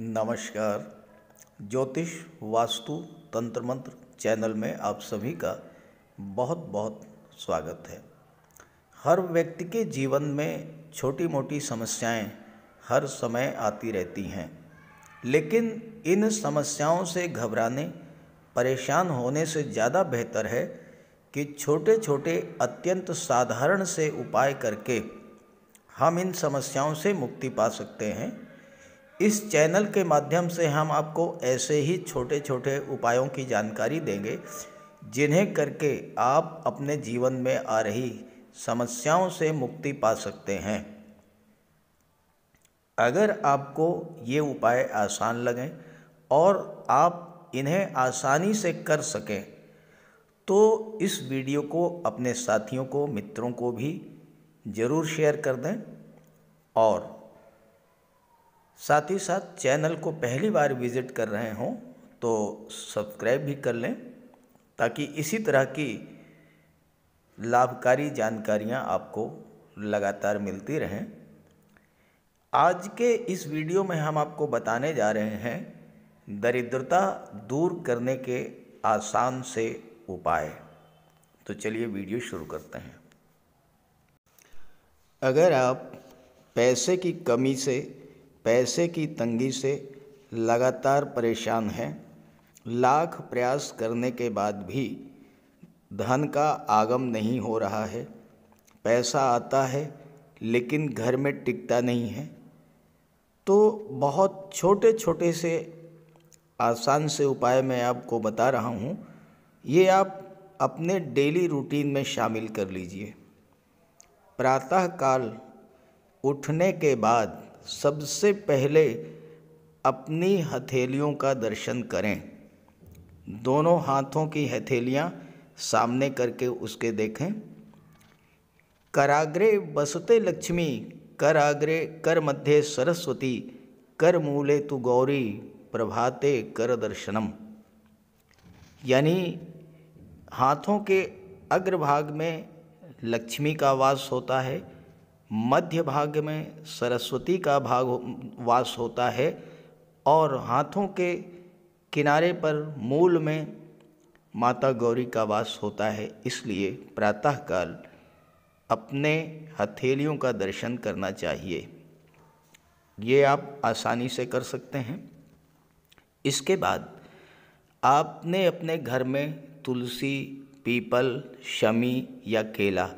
नमस्कार ज्योतिष वास्तु तंत्र मंत्र चैनल में आप सभी का बहुत बहुत स्वागत है हर व्यक्ति के जीवन में छोटी मोटी समस्याएं हर समय आती रहती हैं लेकिन इन समस्याओं से घबराने परेशान होने से ज़्यादा बेहतर है कि छोटे छोटे अत्यंत साधारण से उपाय करके हम इन समस्याओं से मुक्ति पा सकते हैं इस चैनल के माध्यम से हम आपको ऐसे ही छोटे छोटे उपायों की जानकारी देंगे जिन्हें करके आप अपने जीवन में आ रही समस्याओं से मुक्ति पा सकते हैं अगर आपको ये उपाय आसान लगें और आप इन्हें आसानी से कर सकें तो इस वीडियो को अपने साथियों को मित्रों को भी ज़रूर शेयर कर दें और साथ ही साथ चैनल को पहली बार विज़िट कर रहे हों तो सब्सक्राइब भी कर लें ताकि इसी तरह की लाभकारी जानकारियां आपको लगातार मिलती रहें आज के इस वीडियो में हम आपको बताने जा रहे हैं दरिद्रता दूर करने के आसान से उपाय तो चलिए वीडियो शुरू करते हैं अगर आप पैसे की कमी से पैसे की तंगी से लगातार परेशान हैं लाख प्रयास करने के बाद भी धन का आगम नहीं हो रहा है पैसा आता है लेकिन घर में टिकता नहीं है तो बहुत छोटे छोटे से आसान से उपाय मैं आपको बता रहा हूँ ये आप अपने डेली रूटीन में शामिल कर लीजिए प्रातः काल उठने के बाद सबसे पहले अपनी हथेलियों का दर्शन करें दोनों हाथों की हथेलियाँ सामने करके उसके देखें कराग्रे बसते लक्ष्मी कराग्रे कर मध्य सरस्वती कर मूले तु गौरी प्रभाते कर दर्शनम यानी हाथों के अग्रभाग में लक्ष्मी का वास होता है मध्य भाग में सरस्वती का भाग वास होता है और हाथों के किनारे पर मूल में माता गौरी का वास होता है इसलिए प्रातःकाल अपने हथेलियों का दर्शन करना चाहिए ये आप आसानी से कर सकते हैं इसके बाद आपने अपने घर में तुलसी पीपल शमी या केला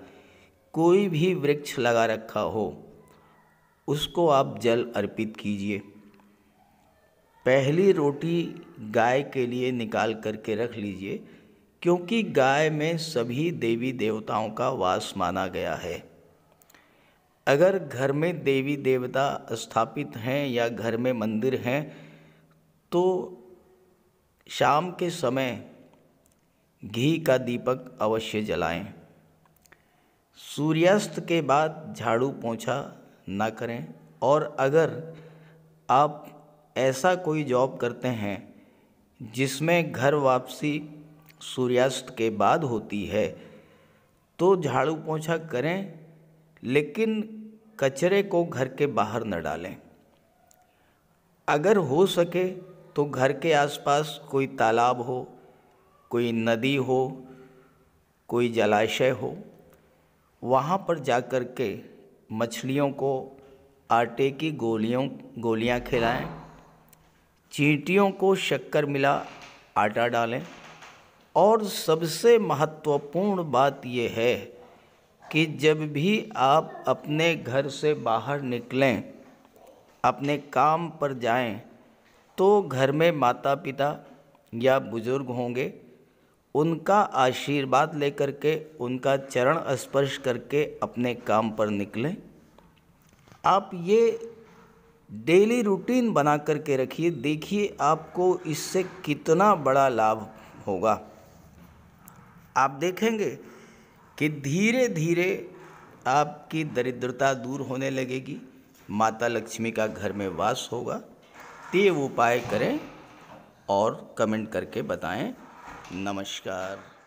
कोई भी वृक्ष लगा रखा हो उसको आप जल अर्पित कीजिए पहली रोटी गाय के लिए निकाल करके रख लीजिए क्योंकि गाय में सभी देवी देवताओं का वास माना गया है अगर घर में देवी देवता स्थापित हैं या घर में मंदिर हैं तो शाम के समय घी का दीपक अवश्य जलाएं सूर्यास्त के बाद झाड़ू पोछा ना करें और अगर आप ऐसा कोई जॉब करते हैं जिसमें घर वापसी सूर्यास्त के बाद होती है तो झाड़ू पोछा करें लेकिन कचरे को घर के बाहर न डालें अगर हो सके तो घर के आसपास कोई तालाब हो कोई नदी हो कोई जलाशय हो वहाँ पर जा कर के मछलियों को आटे की गोलियों गोलियाँ खिलाएं चींटियों को शक्कर मिला आटा डालें और सबसे महत्वपूर्ण बात यह है कि जब भी आप अपने घर से बाहर निकलें अपने काम पर जाएं तो घर में माता पिता या बुज़ुर्ग होंगे उनका आशीर्वाद लेकर के उनका चरण स्पर्श करके अपने काम पर निकलें आप ये डेली रूटीन बना करके रखिए देखिए आपको इससे कितना बड़ा लाभ होगा आप देखेंगे कि धीरे धीरे आपकी दरिद्रता दूर होने लगेगी माता लक्ष्मी का घर में वास होगा तो ये उपाय करें और कमेंट करके बताएं नमस्कार